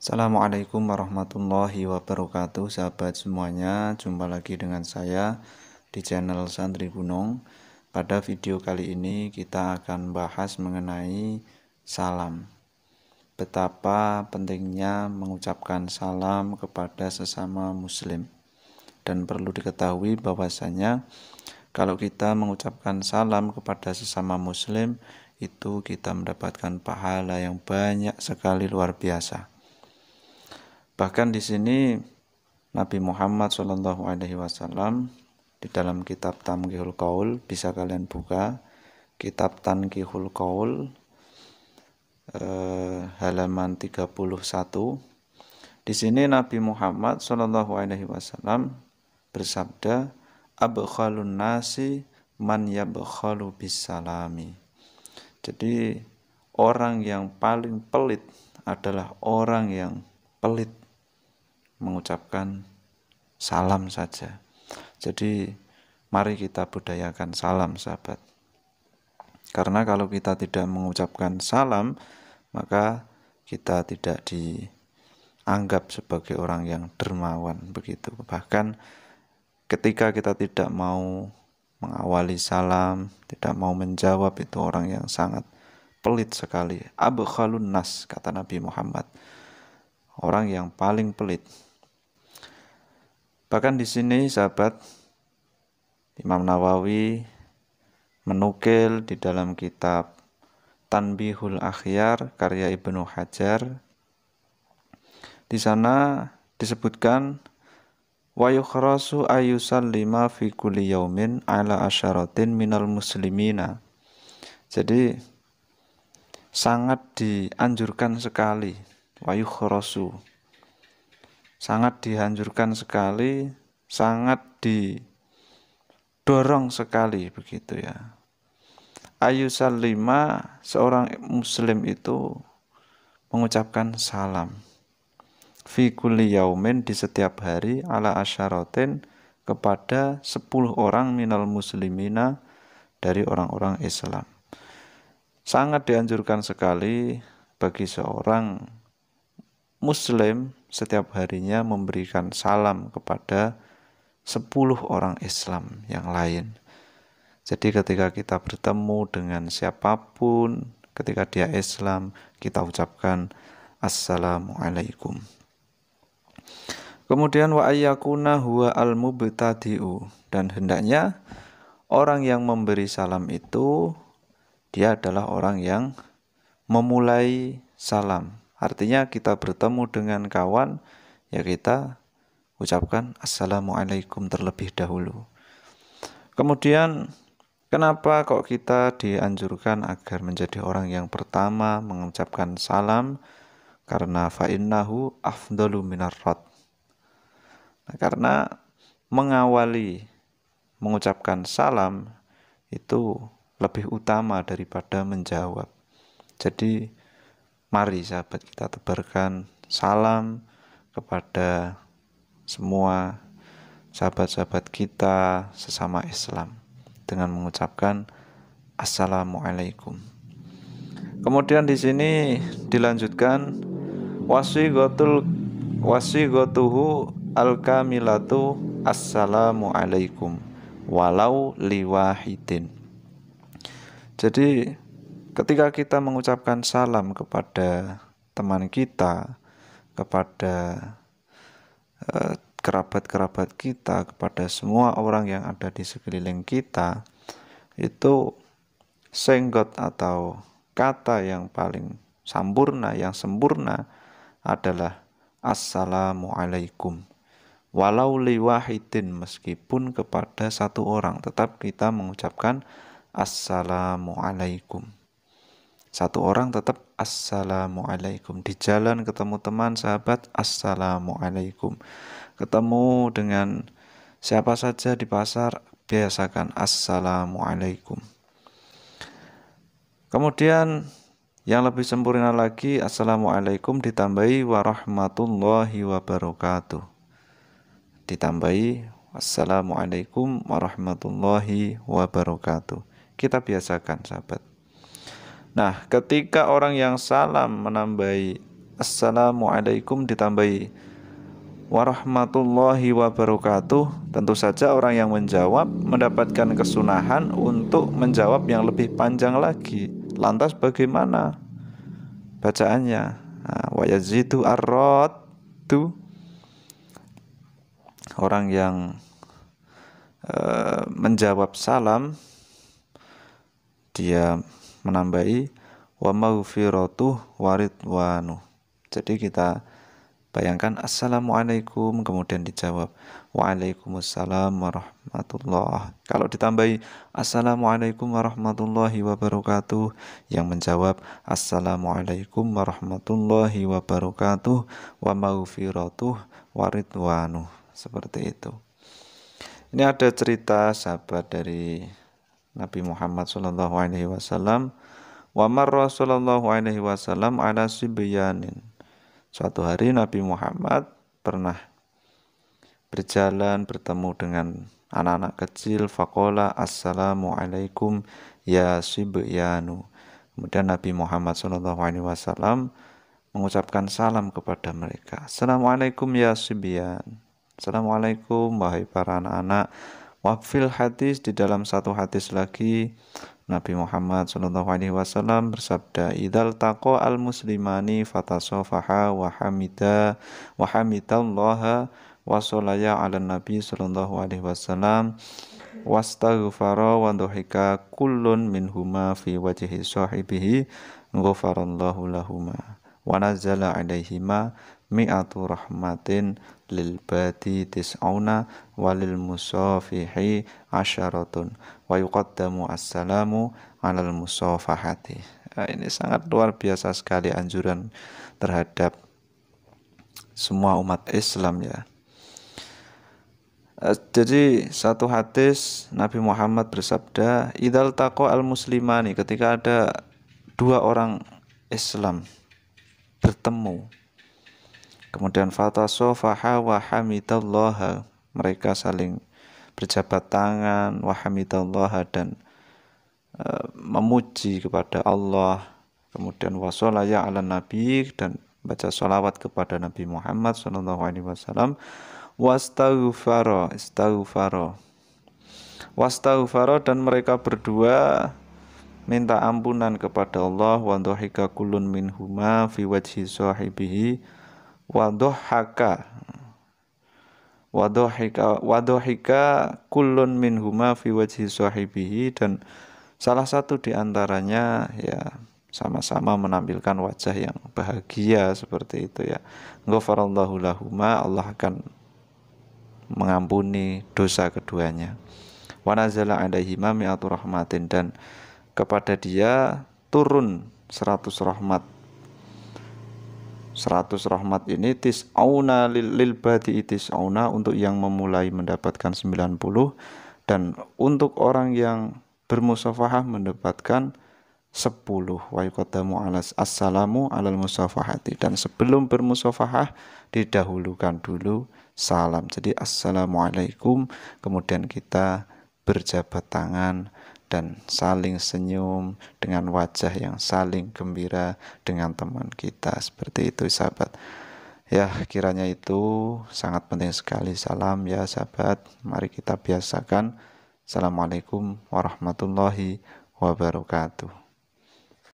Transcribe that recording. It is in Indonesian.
Assalamualaikum warahmatullahi wabarakatuh Sahabat semuanya Jumpa lagi dengan saya Di channel Santri Gunung Pada video kali ini kita akan bahas mengenai Salam Betapa pentingnya mengucapkan salam kepada sesama muslim Dan perlu diketahui bahwasanya Kalau kita mengucapkan salam kepada sesama muslim Itu kita mendapatkan pahala yang banyak sekali luar biasa Bahkan di sini Nabi Muhammad Shallallahu Alaihi Wasallam di dalam kitab Tamkihul Kaul bisa kalian buka kitab Tankihul Kaul eh, halaman 31 di sini Nabi Muhammad Shallallahu Alaihi Wasallam bersabda abkhalun nasi man yabkhalu bisalami jadi orang yang paling pelit adalah orang yang pelit mengucapkan salam saja. Jadi mari kita budayakan salam sahabat. Karena kalau kita tidak mengucapkan salam, maka kita tidak dianggap sebagai orang yang dermawan begitu. Bahkan ketika kita tidak mau mengawali salam, tidak mau menjawab itu orang yang sangat pelit sekali. Abu Khalun Nas kata Nabi Muhammad. Orang yang paling pelit Bahkan di sini sahabat Imam Nawawi menukil di dalam kitab Tanbihul Akhyar karya Ibnu Hajar. Di sana disebutkan wa yukhrasu ayusallima fi kulli yaumin ala asyaratin minal muslimina. Jadi sangat dianjurkan sekali wa yukhrasu sangat dihancurkan sekali, sangat didorong sekali begitu ya. Ayu Salima seorang muslim itu mengucapkan salam. Fi kulli yaumin di setiap hari ala asyaratin kepada sepuluh orang minal muslimina dari orang-orang Islam. Sangat dianjurkan sekali bagi seorang muslim setiap harinya memberikan salam kepada 10 orang Islam yang lain. Jadi ketika kita bertemu dengan siapapun, ketika dia Islam, kita ucapkan Assalamualaikum. Kemudian wa ayyakuna huwa al-mubtadi'u dan hendaknya orang yang memberi salam itu dia adalah orang yang memulai salam Artinya kita bertemu dengan kawan, ya kita ucapkan Assalamualaikum terlebih dahulu. Kemudian, kenapa kok kita dianjurkan agar menjadi orang yang pertama mengucapkan salam? Karena fa'innahu afdalu minarrat. Nah, karena mengawali mengucapkan salam itu lebih utama daripada menjawab. Jadi, Mari sahabat kita tebarkan salam kepada semua sahabat-sahabat kita sesama Islam dengan mengucapkan assalamualaikum. Kemudian di sini dilanjutkan gotul wasi gotuhu al-kamilatu assalamualaikum walau liwahidin. Jadi Ketika kita mengucapkan salam kepada teman kita, kepada eh, kerabat-kerabat kita, kepada semua orang yang ada di sekeliling kita, itu senggot atau kata yang paling sempurna, yang sempurna adalah Assalamualaikum. Walau liwahidin meskipun kepada satu orang, tetap kita mengucapkan Assalamualaikum satu orang tetap assalamualaikum di jalan ketemu teman sahabat assalamualaikum ketemu dengan siapa saja di pasar biasakan assalamualaikum kemudian yang lebih sempurna lagi assalamualaikum ditambahi warahmatullahi wabarakatuh ditambahi assalamualaikum warahmatullahi wabarakatuh kita biasakan sahabat Nah, ketika orang yang salam menambahi Assalamualaikum ditambahi warahmatullahi wabarakatuh Tentu saja orang yang menjawab mendapatkan kesunahan untuk menjawab yang lebih panjang lagi Lantas bagaimana bacaannya? Nah, wa yazidu arrotu Orang yang uh, menjawab salam dia menambahi wa maghfiratuh waridwanu. Jadi kita bayangkan assalamualaikum kemudian dijawab waalaikumsalam warahmatullah. Kalau ditambahi assalamualaikum warahmatullahi wabarakatuh yang menjawab assalamualaikum warahmatullahi wabarakatuh wa maghfiratuh waridwanu. Seperti itu. Ini ada cerita sahabat dari Nabi Muhammad sallallahu alaihi wasallam wa marra alaihi wasallam ala sibyanin. Suatu hari Nabi Muhammad pernah berjalan bertemu dengan anak-anak kecil faqala assalamualaikum ya sibyanu kemudian Nabi Muhammad SAW mengucapkan salam kepada mereka assalamualaikum ya sibyan assalamualaikum wahai para anak-anak Wafil hadis di dalam satu hadis lagi Nabi Muhammad Shallallahu Alaihi Wasallam bersabda, "Idal tako al muslimani fatasofaha wahamida wahamidallaha wasolaya ala Nabi Shallallahu Alaihi Wasallam wastaghfara wa dhahika kullun minhuma fi wajhi sahibihi ghafarallahu lahuma wa nazzala alaihima mi'atu rahmatin lil badi tis'una walil musafihi asyaratun wa yuqaddamu assalamu alal musafahati nah, ini sangat luar biasa sekali anjuran terhadap semua umat Islam ya eh, jadi satu hadis Nabi Muhammad bersabda idal taqo al muslimani ketika ada dua orang Islam bertemu Kemudian fatasofaha wa hamidallaha. Mereka saling berjabat tangan wa hamidallaha dan uh, memuji kepada Allah. Kemudian wasolaya ala nabi dan baca sholawat kepada Nabi Muhammad sallallahu Alaihi Wasallam. Wastaghfaro, istaghfaro. Wastaghfaro dan mereka berdua minta ampunan kepada Allah wa kulun min huma fi wajhi sahibihi wadohaka wadohika wadohika kulun min huma fi wajhi sahibihi dan salah satu di antaranya ya sama-sama menampilkan wajah yang bahagia seperti itu ya. Ghafarallahu lahuma Allah akan mengampuni dosa keduanya. Wa nazala alaihima mi'atu rahmatin dan kepada dia turun seratus rahmat 100 rahmat ini tis'auna lil, lil badi tis'auna untuk yang memulai mendapatkan 90 dan untuk orang yang bermusafahah mendapatkan 10 wa yuqaddamu alas assalamu alal musafahati dan sebelum bermusafahah didahulukan dulu salam. Jadi assalamualaikum kemudian kita berjabat tangan dan saling senyum dengan wajah yang saling gembira dengan teman kita. Seperti itu sahabat. Ya, kiranya itu sangat penting sekali. Salam ya sahabat, mari kita biasakan. Assalamualaikum warahmatullahi wabarakatuh.